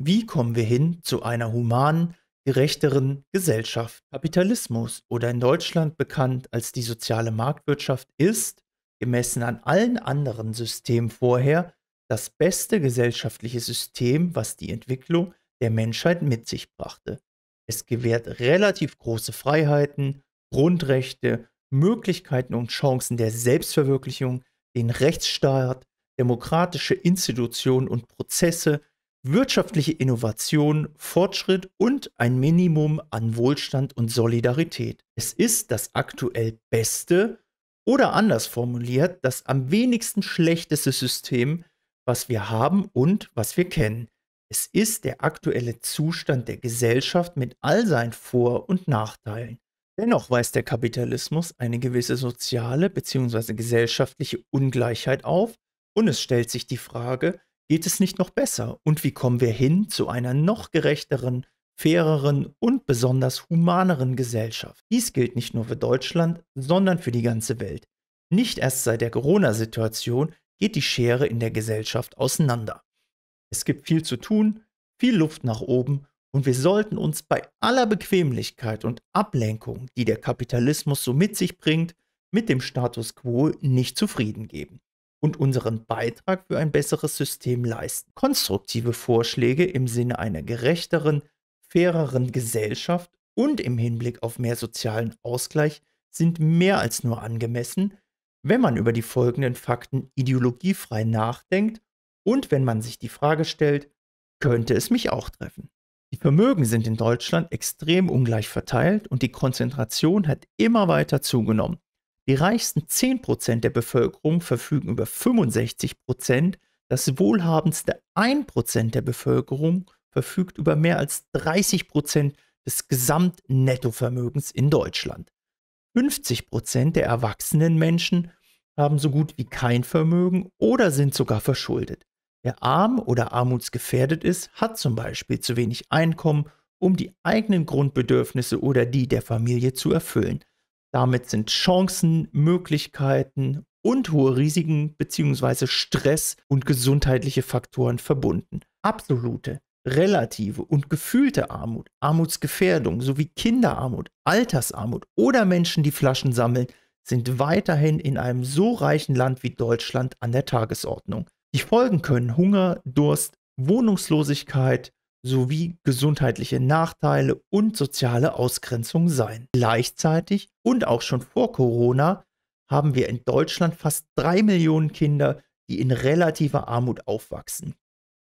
Wie kommen wir hin zu einer humanen, gerechteren Gesellschaft? Kapitalismus oder in Deutschland bekannt als die soziale Marktwirtschaft ist, gemessen an allen anderen Systemen vorher, das beste gesellschaftliche System, was die Entwicklung der Menschheit mit sich brachte. Es gewährt relativ große Freiheiten, Grundrechte, Möglichkeiten und Chancen der Selbstverwirklichung, den Rechtsstaat, demokratische Institutionen und Prozesse, wirtschaftliche Innovation, Fortschritt und ein Minimum an Wohlstand und Solidarität. Es ist das aktuell beste oder anders formuliert, das am wenigsten schlechteste System, was wir haben und was wir kennen. Es ist der aktuelle Zustand der Gesellschaft mit all seinen Vor- und Nachteilen. Dennoch weist der Kapitalismus eine gewisse soziale bzw. gesellschaftliche Ungleichheit auf und es stellt sich die Frage, Geht es nicht noch besser? Und wie kommen wir hin zu einer noch gerechteren, faireren und besonders humaneren Gesellschaft? Dies gilt nicht nur für Deutschland, sondern für die ganze Welt. Nicht erst seit der Corona-Situation geht die Schere in der Gesellschaft auseinander. Es gibt viel zu tun, viel Luft nach oben und wir sollten uns bei aller Bequemlichkeit und Ablenkung, die der Kapitalismus so mit sich bringt, mit dem Status quo nicht zufrieden geben und unseren Beitrag für ein besseres System leisten. Konstruktive Vorschläge im Sinne einer gerechteren, faireren Gesellschaft und im Hinblick auf mehr sozialen Ausgleich sind mehr als nur angemessen, wenn man über die folgenden Fakten ideologiefrei nachdenkt und wenn man sich die Frage stellt, könnte es mich auch treffen? Die Vermögen sind in Deutschland extrem ungleich verteilt und die Konzentration hat immer weiter zugenommen. Die reichsten 10% der Bevölkerung verfügen über 65%, das wohlhabendste 1% der Bevölkerung verfügt über mehr als 30% des Gesamtnettovermögens in Deutschland. 50% der erwachsenen Menschen haben so gut wie kein Vermögen oder sind sogar verschuldet. Wer arm oder armutsgefährdet ist, hat zum Beispiel zu wenig Einkommen, um die eigenen Grundbedürfnisse oder die der Familie zu erfüllen. Damit sind Chancen, Möglichkeiten und hohe Risiken bzw. Stress und gesundheitliche Faktoren verbunden. Absolute, relative und gefühlte Armut, Armutsgefährdung sowie Kinderarmut, Altersarmut oder Menschen, die Flaschen sammeln, sind weiterhin in einem so reichen Land wie Deutschland an der Tagesordnung. Die Folgen können Hunger, Durst, Wohnungslosigkeit, sowie gesundheitliche Nachteile und soziale Ausgrenzung sein. Gleichzeitig und auch schon vor Corona haben wir in Deutschland fast drei Millionen Kinder, die in relativer Armut aufwachsen.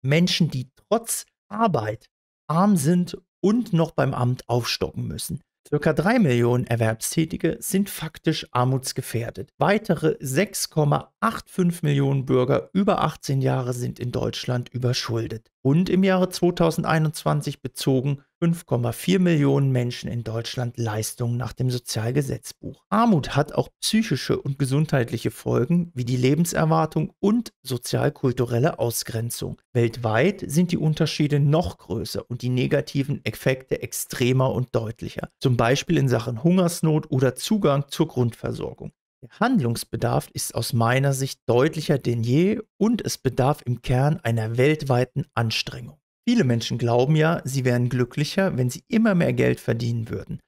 Menschen, die trotz Arbeit arm sind und noch beim Amt aufstocken müssen. Circa 3 Millionen Erwerbstätige sind faktisch armutsgefährdet. Weitere 6,8 8,5 Millionen Bürger über 18 Jahre sind in Deutschland überschuldet. Und im Jahre 2021 bezogen 5,4 Millionen Menschen in Deutschland Leistungen nach dem Sozialgesetzbuch. Armut hat auch psychische und gesundheitliche Folgen wie die Lebenserwartung und sozialkulturelle Ausgrenzung. Weltweit sind die Unterschiede noch größer und die negativen Effekte extremer und deutlicher, zum Beispiel in Sachen Hungersnot oder Zugang zur Grundversorgung. Der Handlungsbedarf ist aus meiner Sicht deutlicher denn je und es bedarf im Kern einer weltweiten Anstrengung. Viele Menschen glauben ja, sie wären glücklicher, wenn sie immer mehr Geld verdienen würden.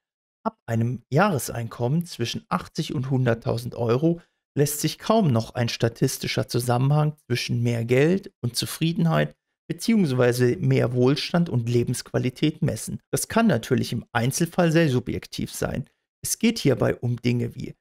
Ab einem Jahreseinkommen zwischen 80 und 100.000 Euro lässt sich kaum noch ein statistischer Zusammenhang zwischen mehr Geld und Zufriedenheit bzw. mehr Wohlstand und Lebensqualität messen. Das kann natürlich im Einzelfall sehr subjektiv sein. Es geht hierbei um Dinge wie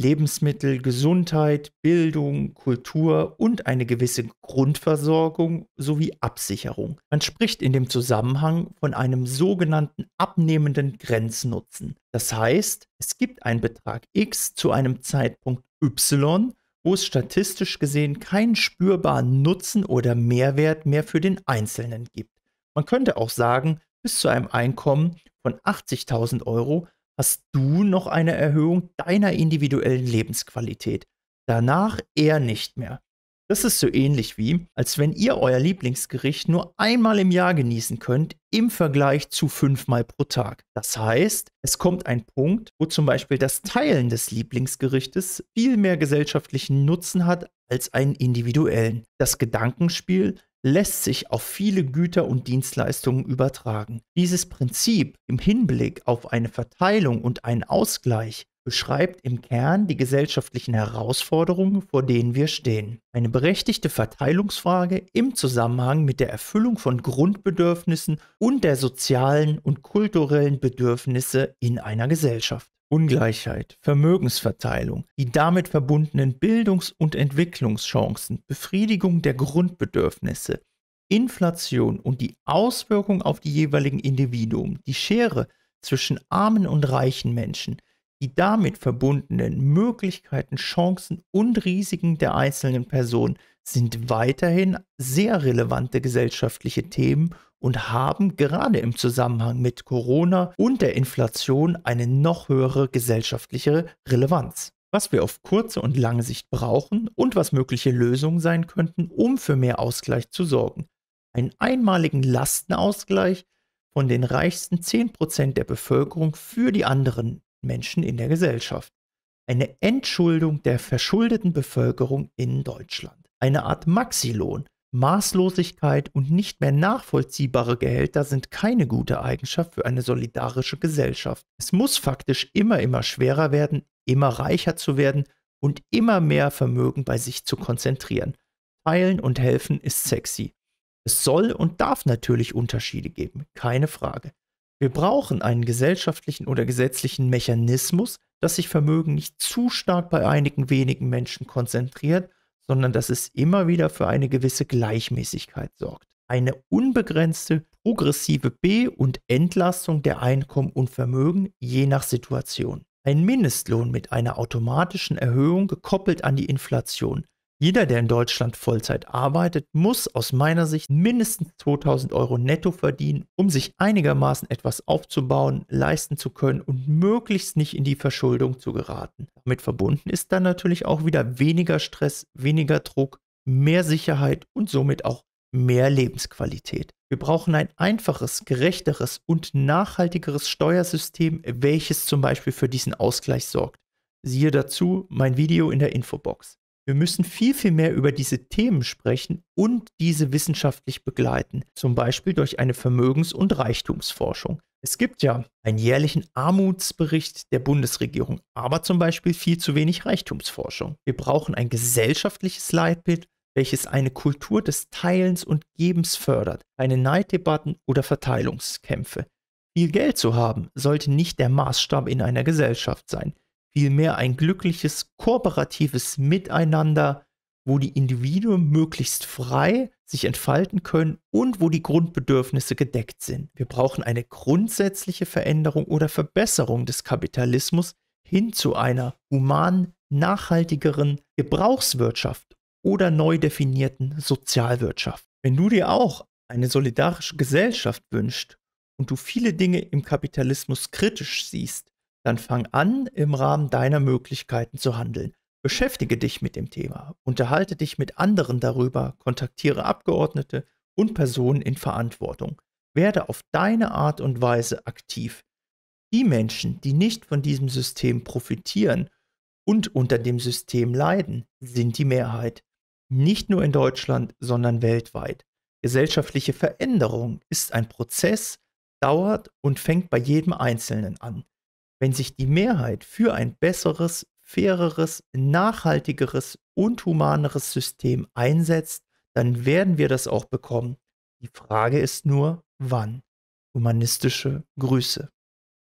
Lebensmittel, Gesundheit, Bildung, Kultur und eine gewisse Grundversorgung sowie Absicherung. Man spricht in dem Zusammenhang von einem sogenannten abnehmenden Grenznutzen. Das heißt, es gibt einen Betrag X zu einem Zeitpunkt Y, wo es statistisch gesehen keinen spürbaren Nutzen oder Mehrwert mehr für den Einzelnen gibt. Man könnte auch sagen, bis zu einem Einkommen von 80.000 Euro hast du noch eine Erhöhung deiner individuellen Lebensqualität. Danach eher nicht mehr. Das ist so ähnlich wie, als wenn ihr euer Lieblingsgericht nur einmal im Jahr genießen könnt im Vergleich zu fünfmal pro Tag. Das heißt, es kommt ein Punkt, wo zum Beispiel das Teilen des Lieblingsgerichtes viel mehr gesellschaftlichen Nutzen hat als einen individuellen. Das Gedankenspiel lässt sich auf viele Güter und Dienstleistungen übertragen. Dieses Prinzip im Hinblick auf eine Verteilung und einen Ausgleich beschreibt im Kern die gesellschaftlichen Herausforderungen, vor denen wir stehen. Eine berechtigte Verteilungsfrage im Zusammenhang mit der Erfüllung von Grundbedürfnissen und der sozialen und kulturellen Bedürfnisse in einer Gesellschaft. Ungleichheit, Vermögensverteilung, die damit verbundenen Bildungs- und Entwicklungschancen, Befriedigung der Grundbedürfnisse, Inflation und die Auswirkung auf die jeweiligen Individuen, die Schere zwischen armen und reichen Menschen, die damit verbundenen Möglichkeiten, Chancen und Risiken der einzelnen Person sind weiterhin sehr relevante gesellschaftliche Themen und haben gerade im Zusammenhang mit Corona und der Inflation eine noch höhere gesellschaftliche Relevanz. Was wir auf kurze und lange Sicht brauchen und was mögliche Lösungen sein könnten, um für mehr Ausgleich zu sorgen. Einen einmaligen Lastenausgleich von den reichsten 10% der Bevölkerung für die anderen Menschen in der Gesellschaft. Eine Entschuldung der verschuldeten Bevölkerung in Deutschland. Eine Art Maxilohn. Maßlosigkeit und nicht mehr nachvollziehbare Gehälter sind keine gute Eigenschaft für eine solidarische Gesellschaft. Es muss faktisch immer, immer schwerer werden, immer reicher zu werden und immer mehr Vermögen bei sich zu konzentrieren. Teilen und helfen ist sexy. Es soll und darf natürlich Unterschiede geben, keine Frage. Wir brauchen einen gesellschaftlichen oder gesetzlichen Mechanismus, dass sich Vermögen nicht zu stark bei einigen wenigen Menschen konzentriert, sondern dass es immer wieder für eine gewisse Gleichmäßigkeit sorgt. Eine unbegrenzte progressive B- und Entlastung der Einkommen und Vermögen je nach Situation. Ein Mindestlohn mit einer automatischen Erhöhung gekoppelt an die Inflation. Jeder, der in Deutschland Vollzeit arbeitet, muss aus meiner Sicht mindestens 2000 Euro netto verdienen, um sich einigermaßen etwas aufzubauen, leisten zu können und möglichst nicht in die Verschuldung zu geraten. Damit verbunden ist dann natürlich auch wieder weniger Stress, weniger Druck, mehr Sicherheit und somit auch mehr Lebensqualität. Wir brauchen ein einfaches, gerechteres und nachhaltigeres Steuersystem, welches zum Beispiel für diesen Ausgleich sorgt. Siehe dazu mein Video in der Infobox. Wir müssen viel, viel mehr über diese Themen sprechen und diese wissenschaftlich begleiten, zum Beispiel durch eine Vermögens- und Reichtumsforschung. Es gibt ja einen jährlichen Armutsbericht der Bundesregierung, aber zum Beispiel viel zu wenig Reichtumsforschung. Wir brauchen ein gesellschaftliches Leitbild, welches eine Kultur des Teilens und Gebens fördert, keine Neiddebatten oder Verteilungskämpfe. Viel Geld zu haben sollte nicht der Maßstab in einer Gesellschaft sein vielmehr ein glückliches, kooperatives Miteinander, wo die Individuen möglichst frei sich entfalten können und wo die Grundbedürfnisse gedeckt sind. Wir brauchen eine grundsätzliche Veränderung oder Verbesserung des Kapitalismus hin zu einer humanen, nachhaltigeren Gebrauchswirtschaft oder neu definierten Sozialwirtschaft. Wenn du dir auch eine solidarische Gesellschaft wünschst und du viele Dinge im Kapitalismus kritisch siehst, dann fang an, im Rahmen deiner Möglichkeiten zu handeln. Beschäftige dich mit dem Thema, unterhalte dich mit anderen darüber, kontaktiere Abgeordnete und Personen in Verantwortung. Werde auf deine Art und Weise aktiv. Die Menschen, die nicht von diesem System profitieren und unter dem System leiden, sind die Mehrheit. Nicht nur in Deutschland, sondern weltweit. Gesellschaftliche Veränderung ist ein Prozess, dauert und fängt bei jedem Einzelnen an wenn sich die Mehrheit für ein besseres, faireres, nachhaltigeres und humaneres System einsetzt, dann werden wir das auch bekommen. Die Frage ist nur, wann. Humanistische Grüße.